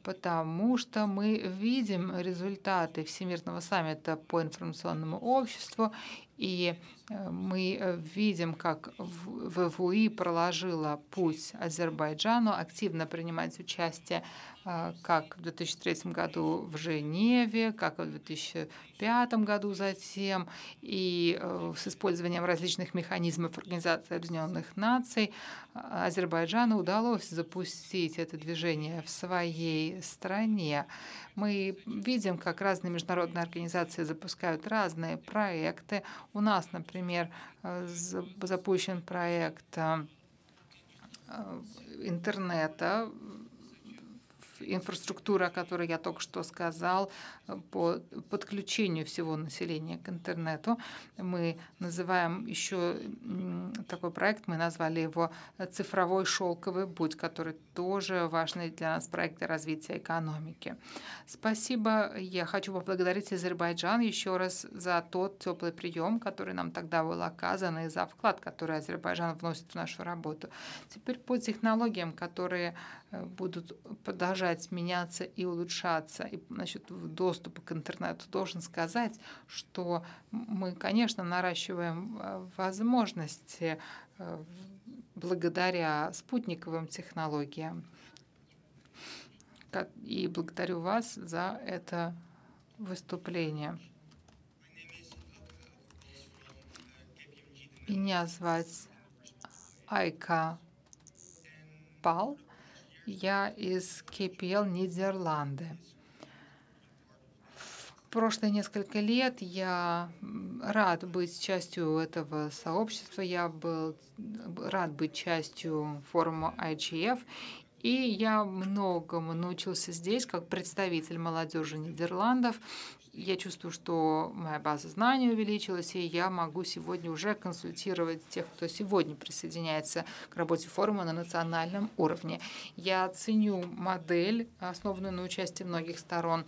потому что мы видим результаты Всемирного саммита по информационному обществу, и э, мы видим, как ВВИ проложила путь Азербайджану активно принимать участие а, как в 2003 году в Женеве, как в 2005 году затем, и э, с использованием различных механизмов Организации Объединенных Наций а, Азербайджану удалось запустить это движение в своей стране. Мы видим, как разные международные организации запускают разные проекты. У нас, например, э, запущен проект э, интернета инфраструктура, о которой я только что сказал, э, по подключению всего населения к интернету. Мы называем еще такой проект, мы назвали его э, «Цифровой шелковый путь», который тоже важный для нас проект для развития экономики. Спасибо. Я хочу поблагодарить Азербайджан еще раз за тот теплый прием, который нам тогда был оказан, и за вклад, который Азербайджан вносит в нашу работу. Теперь по технологиям, которые Э, будут продолжать меняться и улучшаться. И насчет доступа к интернету должен сказать, что мы, конечно, наращиваем э, возможности э, благодаря спутниковым технологиям. И благодарю вас за это выступление. Меня звать Айка Пал. Я из КПЛ Нидерланды. В прошлые несколько лет я рад быть частью этого сообщества. Я был рад быть частью форума IGF. И я многому научился здесь, как представитель молодежи Нидерландов я чувствую, что моя база знаний увеличилась, и я могу сегодня уже консультировать тех, кто сегодня присоединяется к работе форума на национальном уровне. Я ценю модель, основанную на участии многих сторон.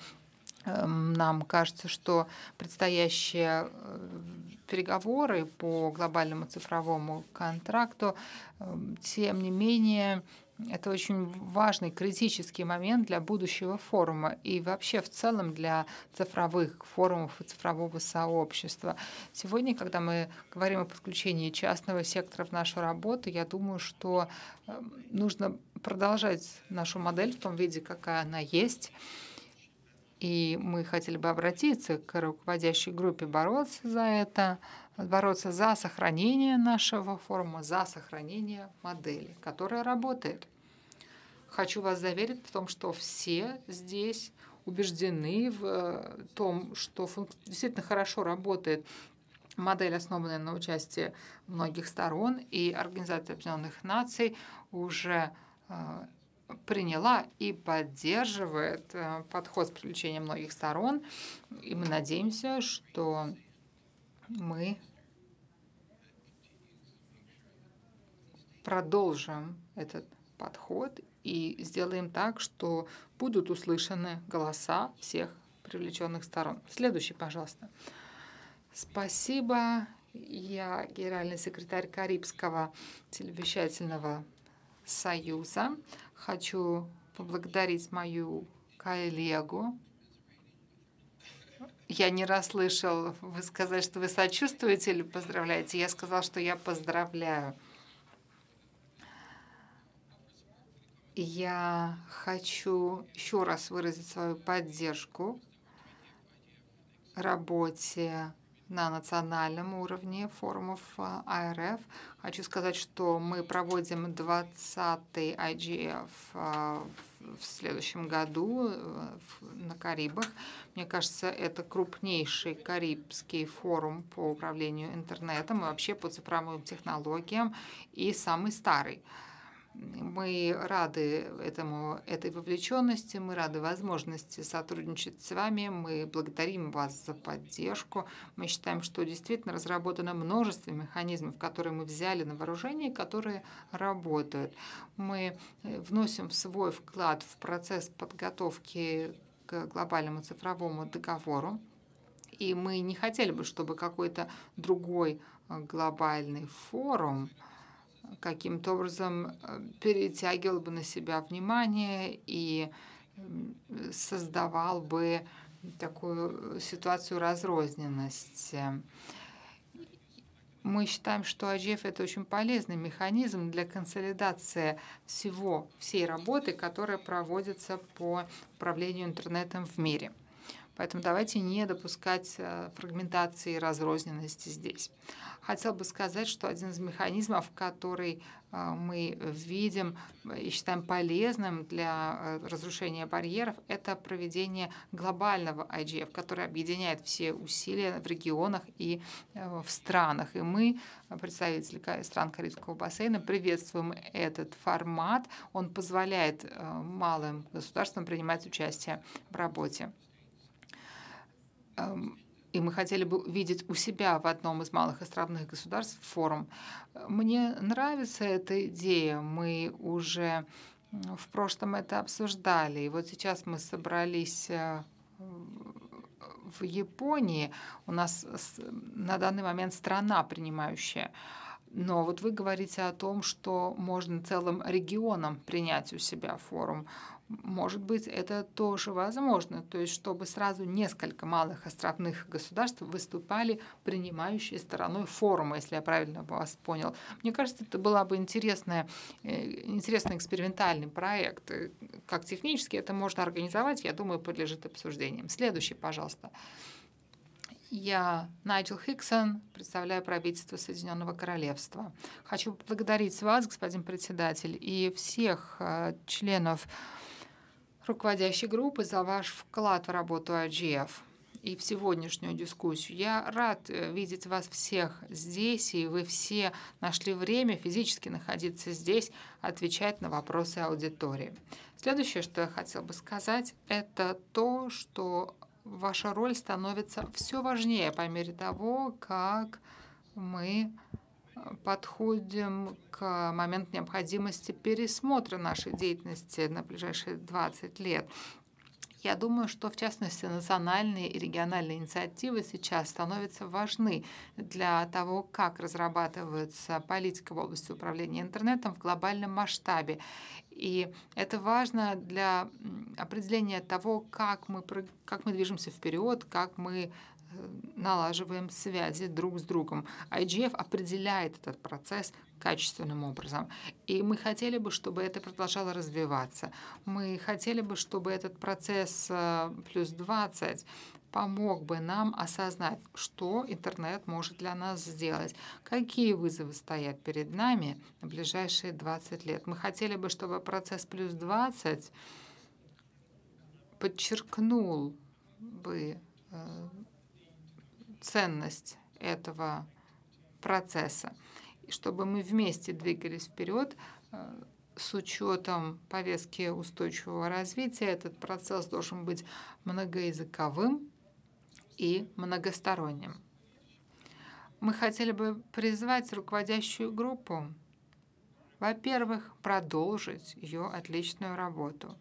Эм, нам кажется, что предстоящие э, переговоры по глобальному цифровому контракту, эм, тем не менее, это очень важный, критический момент для будущего форума и вообще в целом для цифровых форумов и цифрового сообщества. Сегодня, когда мы говорим о подключении частного сектора в нашу работу, я думаю, что э, нужно продолжать нашу модель в том виде, какая она есть и мы хотели бы обратиться к руководящей группе бороться за это, бороться за сохранение нашего форума, за сохранение модели, которая работает. Хочу вас заверить в том, что все здесь убеждены в э, том, что действительно хорошо работает модель, основанная на участии многих сторон, и Организация Объединенных Наций уже э, приняла и поддерживает э, подход с привлечением многих сторон. И мы надеемся, что мы продолжим этот подход и сделаем так, что будут услышаны голоса всех привлеченных сторон. Следующий, пожалуйста. Спасибо. Я генеральный секретарь Карибского телевещательного Союза. Хочу поблагодарить мою коллегу. Я не расслышал, вы сказали, что вы сочувствуете или поздравляете. Я сказал, что я поздравляю. Я хочу еще раз выразить свою поддержку работе на национальном уровне форумов э, АРФ. Хочу сказать, что мы проводим 20-й IGF а э, в следующем году э, на Карибах. Мне кажется, это крупнейший карибский форум по управлению интернетом и вообще по цифровым технологиям и самый старый. Мы рады этому, этой вовлеченности, мы рады возможности сотрудничать с вами, мы благодарим вас за поддержку. Мы считаем, что действительно разработано множество механизмов, которые мы взяли на вооружение, которые работают. Мы э, вносим свой вклад в процесс подготовки к глобальному цифровому договору. И мы не хотели бы, чтобы какой-то другой э, глобальный форум – каким-то образом э, перетягивал бы на себя внимание и создавал бы такую э, ситуацию разрозненности. Мы считаем, что АДЖЕФ – это очень полезный механизм для консолидации всего, всей работы, которая проводится по управлению интернетом в мире. Поэтому давайте не допускать э, фрагментации и разрозненности здесь. Хотел бы сказать, что один из механизмов, который э, мы видим и считаем полезным для э, разрушения барьеров, это проведение глобального IGF, который объединяет все усилия в регионах и в странах. И мы, представители стран Карибского бассейна, приветствуем этот формат. Он позволяет малым государствам принимать участие в работе и мы хотели бы видеть у себя в одном из малых островных государств форум. Мне нравится эта идея. Мы уже в прошлом это обсуждали. И вот сейчас мы собрались э, в Японии. У нас на данный момент страна принимающая. Но вот вы говорите о том, что можно целым регионом принять у себя форум. Может быть, это тоже возможно, то есть чтобы сразу несколько малых островных государств выступали принимающей стороной форума, если я правильно вас понял. Мне кажется, это была бы интересная, э, интересный экспериментальный проект. Э, как технически это можно организовать, я думаю, подлежит обсуждениям. Следующий, пожалуйста. Я Найджел Хиксон, представляю правительство Соединенного Королевства. Хочу поблагодарить вас, господин председатель, и всех э, членов руководящей группы за ваш вклад в работу IGF а и в сегодняшнюю дискуссию. Я рад э, видеть вас всех здесь, и вы все нашли время физически находиться здесь, отвечать на вопросы аудитории. Следующее, что я хотел бы сказать, это то, что ваша роль становится все важнее по мере того, как мы подходим к момент необходимости пересмотра нашей деятельности на ближайшие 20 лет. Я думаю, что в частности национальные и региональные инициативы сейчас становятся важны для того, как разрабатывается политика в области управления интернетом в глобальном масштабе. И это важно для определения того, как мы, как мы движемся вперед, как мы налаживаем связи друг с другом. IGF определяет этот процесс качественным образом. И мы хотели бы, чтобы это продолжало развиваться. Мы хотели бы, чтобы этот процесс э, плюс 20 помог бы нам осознать, что интернет может для нас сделать, какие вызовы стоят перед нами на ближайшие 20 лет. Мы хотели бы, чтобы процесс плюс 20 подчеркнул бы э, ценность этого процесса, и чтобы мы вместе двигались вперед э, с учетом повестки устойчивого развития. Этот процесс должен быть многоязыковым и многосторонним. Мы хотели бы призвать руководящую группу, во-первых, продолжить ее отличную работу,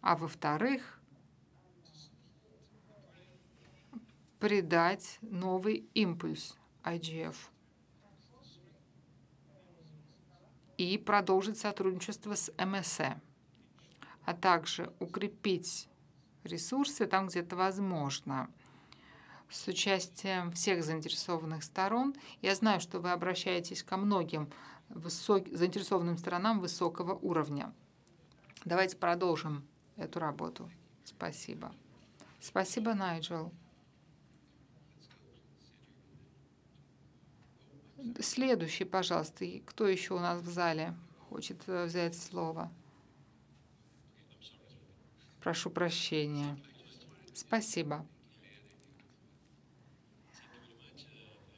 а во-вторых, придать новый импульс IGF и продолжить сотрудничество с МСЭ, e, а также укрепить ресурсы там, где это возможно, с участием всех заинтересованных сторон. Я знаю, что вы обращаетесь ко многим высок... заинтересованным сторонам высокого уровня. Давайте продолжим эту работу. Спасибо. Спасибо, Найджел. Следующий, пожалуйста. И кто еще у нас в зале хочет э, взять слово? Прошу прощения. Спасибо.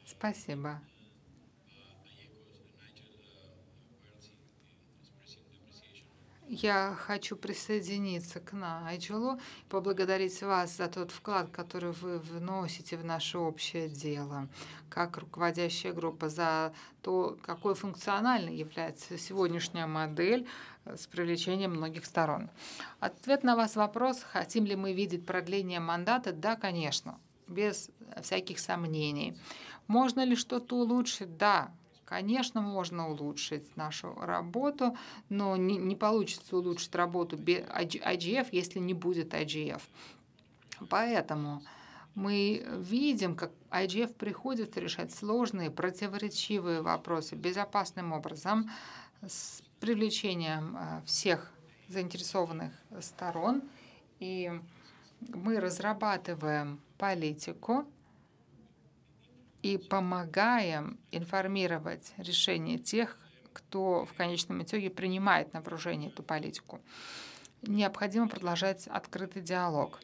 Спасибо. я хочу присоединиться к Найджелу и поблагодарить вас за тот вклад, который вы вносите в наше общее дело, как руководящая группа, за то, какой функциональной является сегодняшняя модель э, с привлечением многих сторон. Ответ на ваш вопрос, хотим ли мы видеть продление мандата, да, конечно, без всяких сомнений. Можно ли что-то улучшить? Да, Конечно, можно улучшить нашу работу, но не, не получится улучшить работу IGF, если не будет IGF. Поэтому мы видим, как IGF приходится решать сложные, противоречивые вопросы безопасным образом с привлечением э, всех заинтересованных сторон. И мы разрабатываем политику и помогаем информировать решение тех, кто в конечном итоге принимает на вооружение эту политику. Необходимо продолжать открытый диалог.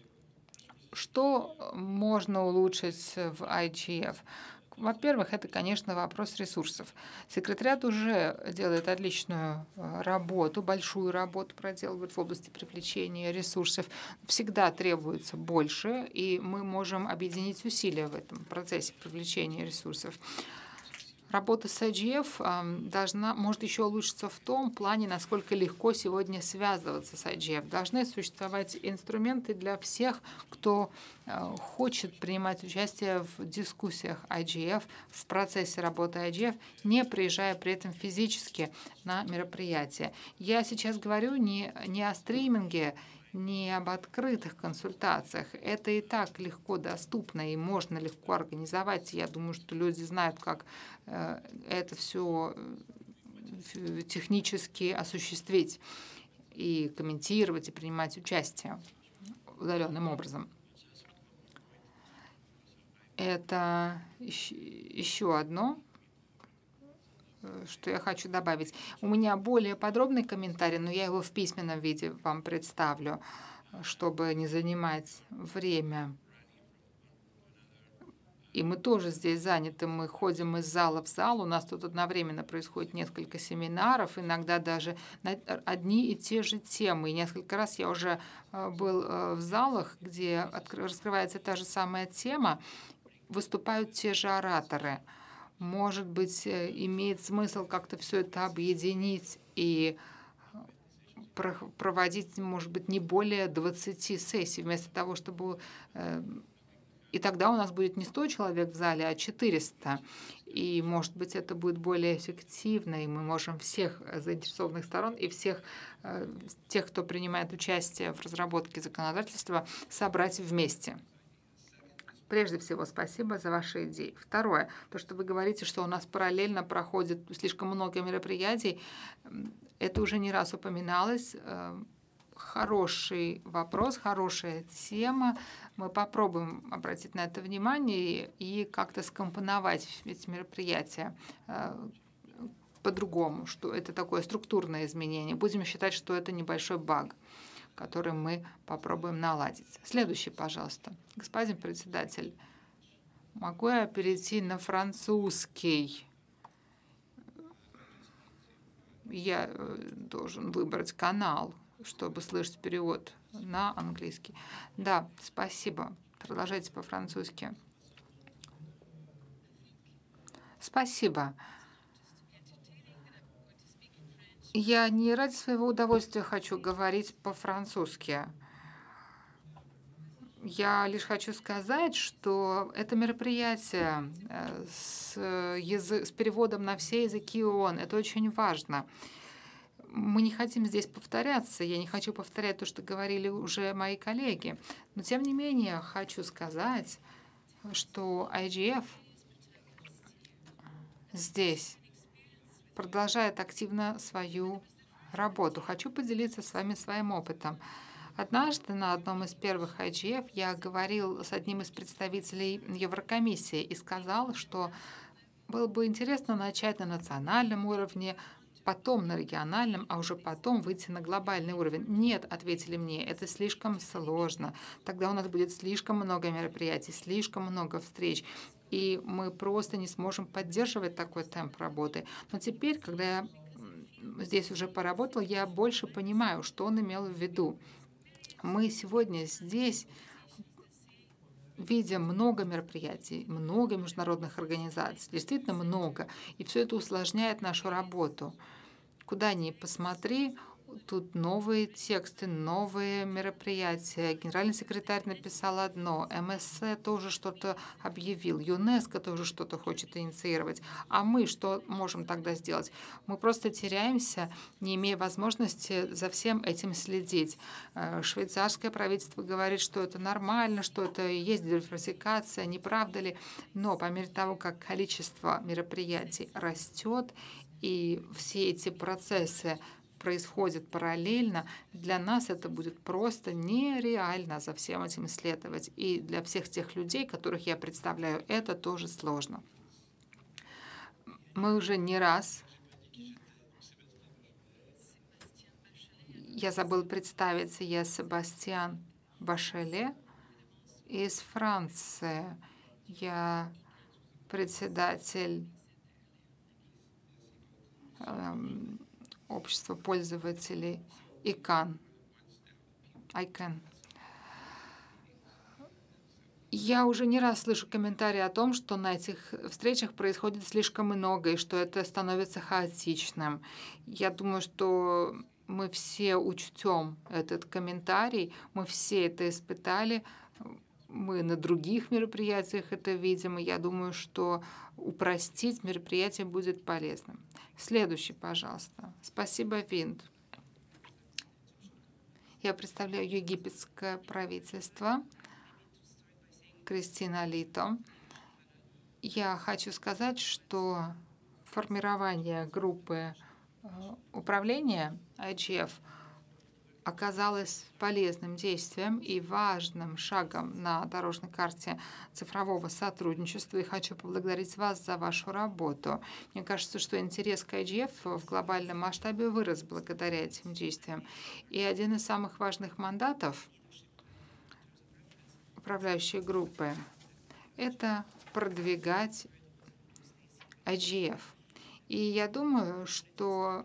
Что можно улучшить в IGF? Во-первых, это, конечно, вопрос ресурсов. Секретариат уже делает отличную э, работу, большую работу проделывает в области привлечения ресурсов. Всегда требуется больше, и мы можем объединить усилия в этом процессе привлечения ресурсов. Работа с IGF должна, может еще улучшиться в том плане, насколько легко сегодня связываться с IGF. Должны существовать инструменты для всех, кто э, хочет принимать участие в дискуссиях IGF, в процессе работы IGF, не приезжая при этом физически на мероприятие. Я сейчас говорю не, не о стриминге не об открытых консультациях. Это и так легко доступно и можно легко организовать. Я думаю, что люди знают, как э, это все э, технически осуществить и комментировать и принимать участие удаленным образом. Это еще одно Э, что я хочу добавить. У меня более подробный комментарий, но я его в письменном виде вам представлю, чтобы не занимать время. И мы тоже здесь заняты, мы ходим из зала в зал, у нас тут одновременно происходит несколько семинаров, иногда даже одни и те же темы. И несколько раз я уже э, был э, в залах, где раскрывается та же самая тема, выступают те же ораторы – может быть, э, имеет смысл как-то все это объединить и э, проводить, может быть, не более 20 сессий, вместо того, чтобы... Э, и тогда у нас будет не 100 человек в зале, а 400. И, может быть, это будет более эффективно, и мы можем всех заинтересованных сторон и всех тех, кто принимает участие в разработке законодательства, собрать вместе. Прежде всего, спасибо за ваши идеи. Второе, то, что вы говорите, что у нас параллельно проходит слишком много мероприятий, это уже не раз упоминалось. Э, хороший вопрос, хорошая тема. Мы попробуем обратить на это внимание и как-то скомпоновать эти мероприятия э, по-другому, что это такое структурное изменение. Будем считать, что это небольшой баг который мы попробуем наладить. Следующий, пожалуйста. Господин председатель, могу я перейти на французский? Я э, должен выбрать канал, чтобы слышать перевод на английский. Да, спасибо. Продолжайте по-французски. Спасибо. Я не ради своего удовольствия хочу говорить по-французски. Я лишь хочу сказать, что это мероприятие э, с, язы- с переводом на все языки ООН, это очень важно. Мы не хотим здесь повторяться, я не хочу повторять то, что говорили уже мои коллеги. Но тем не менее хочу сказать, что IGF здесь продолжает активно свою работу. Хочу поделиться с вами своим опытом. Однажды на одном из первых IGF я говорил с одним из представителей Еврокомиссии и сказал, что было бы интересно начать на национальном уровне, потом на региональном, а уже потом выйти на глобальный уровень. Нет, ответили мне, это слишком сложно. Тогда у нас будет слишком много мероприятий, слишком много встреч и мы просто не сможем поддерживать такой темп работы. Но теперь, когда я здесь уже поработал, я больше понимаю, что он имел в виду. Мы сегодня здесь видим много мероприятий, много международных организаций, действительно много, и все это усложняет нашу работу. Куда ни посмотри, тут новые тексты, новые мероприятия. Генеральный секретарь написал одно, МСЭ тоже что-то объявил, ЮНЕСКО тоже что-то хочет инициировать. А мы что можем тогда сделать? Мы просто теряемся, не имея возможности за всем этим следить. Э, швейцарское правительство говорит, что это нормально, что это и есть диверсификация, не правда ли? Но по мере того, как количество мероприятий растет, и все эти процессы происходит параллельно, для нас это будет просто нереально за всем этим исследовать. И для всех тех людей, которых я представляю, это тоже сложно. Мы уже не раз я забыл представиться, я Себастьян Башеле из Франции. Я председатель эм, общества пользователей ICANN. ICANN. Я уже не раз слышу комментарии о том, что на этих встречах происходит слишком много и что это становится хаотичным. Я думаю, что мы все учтем этот комментарий, мы все это испытали. Мы на других мероприятиях это видим, и я думаю, что упростить мероприятие будет полезным. Следующий, пожалуйста. Спасибо, Винт. Я представляю египетское правительство. Кристина Лито. Я хочу сказать, что формирование группы э, управления IGF – оказалось полезным действием и важным шагом на дорожной карте цифрового сотрудничества. И хочу поблагодарить вас за вашу работу. Мне кажется, что интерес к IGF в глобальном масштабе вырос благодаря этим действиям. И один из самых важных мандатов управляющей группы – это продвигать IGF. И я думаю, что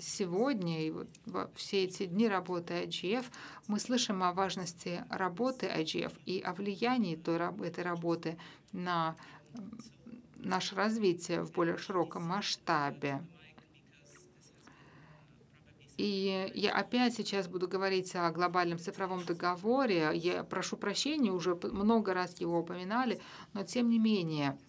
сегодня и вот во все эти дни работы IGF мы слышим о важности работы IGF и о влиянии той, этой работы на наше развитие в более широком масштабе. И я опять сейчас буду говорить о глобальном цифровом договоре. Я прошу прощения, уже много раз его упоминали, но тем не менее –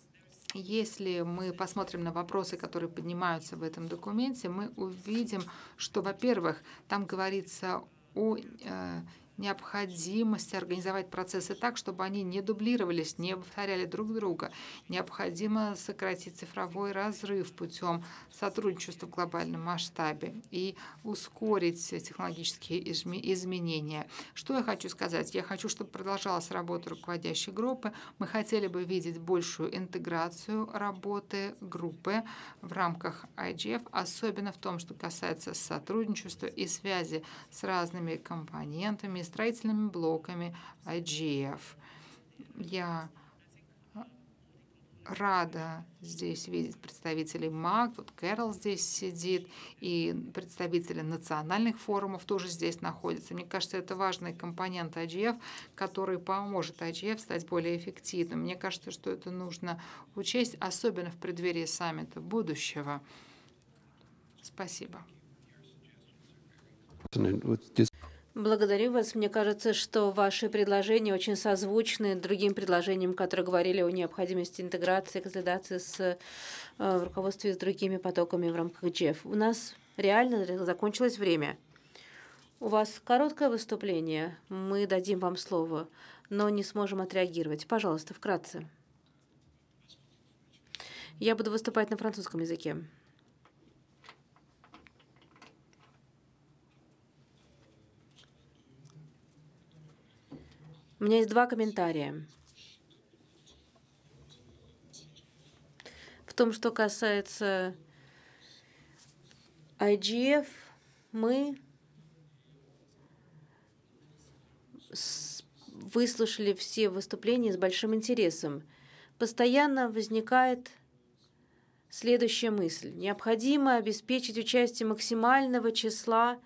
если мы посмотрим на вопросы, которые поднимаются в этом документе, мы увидим, что, во-первых, там говорится о э, необходимость организовать процессы так, чтобы они не дублировались, не повторяли друг друга. Необходимо сократить цифровой разрыв путем сотрудничества в глобальном масштабе и ускорить технологические изменения. Что я хочу сказать? Я хочу, чтобы продолжалась работа руководящей группы. Мы хотели бы видеть большую интеграцию работы группы в рамках IGF, особенно в том, что касается сотрудничества и связи с разными компонентами, с строительными блоками IGF. Я а, рада здесь видеть представителей МАК, вот Кэрол здесь сидит, и представители национальных форумов тоже здесь находятся. Мне кажется, это важный компонент IGF, который поможет IGF стать более эффективным. Мне кажется, что это нужно учесть, особенно в преддверии саммита будущего. Спасибо. Благодарю вас. Мне кажется, что ваши предложения очень созвучны другим предложениям, которые говорили о необходимости интеграции, консолидации с э, руководством с другими потоками в рамках ДЖЕФ. У нас реально закончилось время. У вас короткое выступление. Мы дадим вам слово, но не сможем отреагировать. Пожалуйста, вкратце. Я буду выступать на французском языке. У меня есть два комментария. В том, что касается IGF, мы выслушали все выступления с большим интересом. Постоянно возникает следующая мысль. Необходимо обеспечить участие максимального числа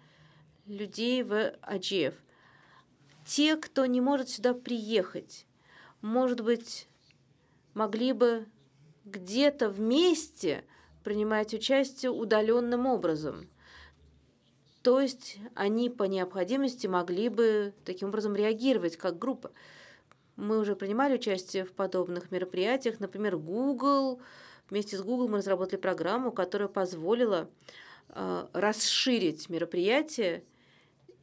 людей в АДЖФ те, кто не может сюда приехать, может быть, могли бы где-то вместе принимать участие удаленным образом. То есть они по необходимости могли бы таким образом реагировать как группа. Мы уже принимали участие в подобных мероприятиях, например, Google. Вместе с Google мы разработали программу, которая позволила э, расширить мероприятие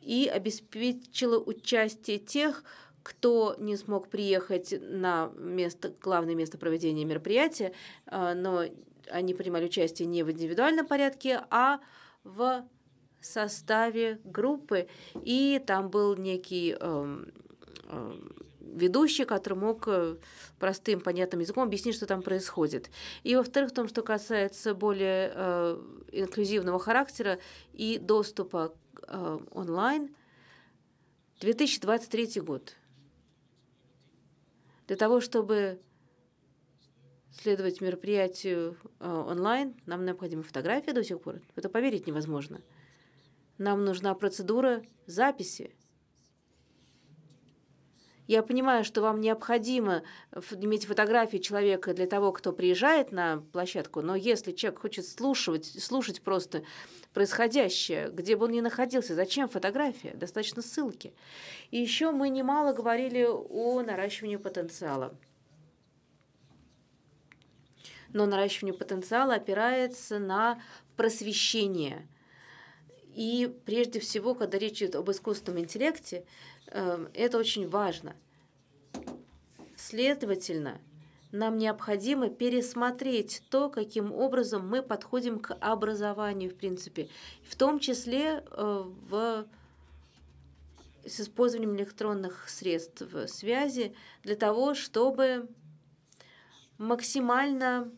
и обеспечила участие тех, кто не смог приехать на место, главное место проведения мероприятия, а, но они принимали участие не в индивидуальном порядке, а в составе группы. И там был некий э, э, ведущий, который мог э, простым, понятным языком объяснить, что там происходит. И, во-вторых, в том, что касается более э, инклюзивного характера и доступа э, онлайн, 2023 год. Для того, чтобы следовать мероприятию э, онлайн, нам необходима фотография до сих пор. это поверить невозможно. Нам нужна процедура записи – я понимаю, что вам необходимо иметь фотографии человека для того, кто приезжает на площадку, но если человек хочет слушать, слушать просто происходящее, где бы он ни находился, зачем фотография? Достаточно ссылки. И еще мы немало говорили о наращивании потенциала. Но наращивание потенциала опирается на просвещение, и прежде всего, когда речь идет об искусственном интеллекте, эм, это очень важно. Следовательно, нам необходимо пересмотреть то, каким образом мы подходим к образованию, в принципе, в том числе э, в, с использованием электронных средств связи для того, чтобы максимально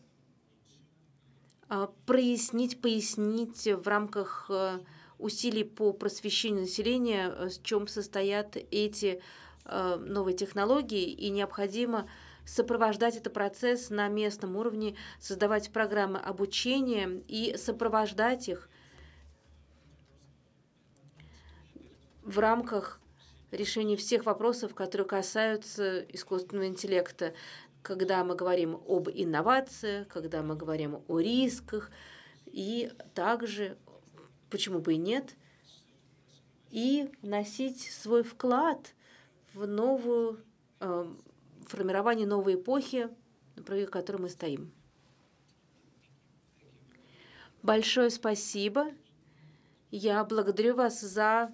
а, прояснить, пояснить в рамках э, усилий по просвещению населения, в э, чем состоят эти э, новые технологии, и необходимо сопровождать этот процесс на местном уровне, создавать программы обучения и сопровождать их в рамках решения всех вопросов, которые касаются искусственного интеллекта, когда мы говорим об инновациях, когда мы говорим о рисках и также почему бы и нет, и вносить свой вклад в новую э, формирование новой эпохи, на пороге которой мы стоим. Большое спасибо. Я благодарю вас за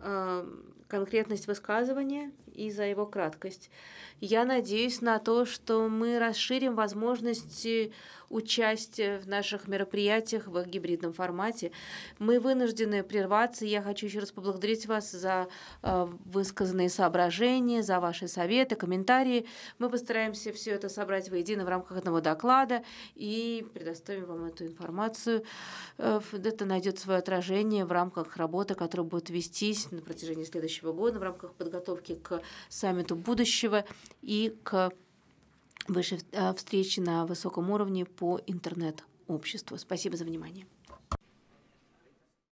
э, конкретность высказывания и за его краткость. Я надеюсь на то, что мы расширим возможности участия в наших мероприятиях в гибридном формате. Мы вынуждены прерваться. Я хочу еще раз поблагодарить вас за э, высказанные соображения, за ваши советы, комментарии. Мы постараемся все это собрать воедино в рамках одного доклада и предоставим вам эту информацию. Э, это найдет свое отражение в рамках работы, которая будет вестись на протяжении следующего года в рамках подготовки к саммиту будущего и к высшей э, встрече на высоком уровне по интернет-обществу. Спасибо за внимание.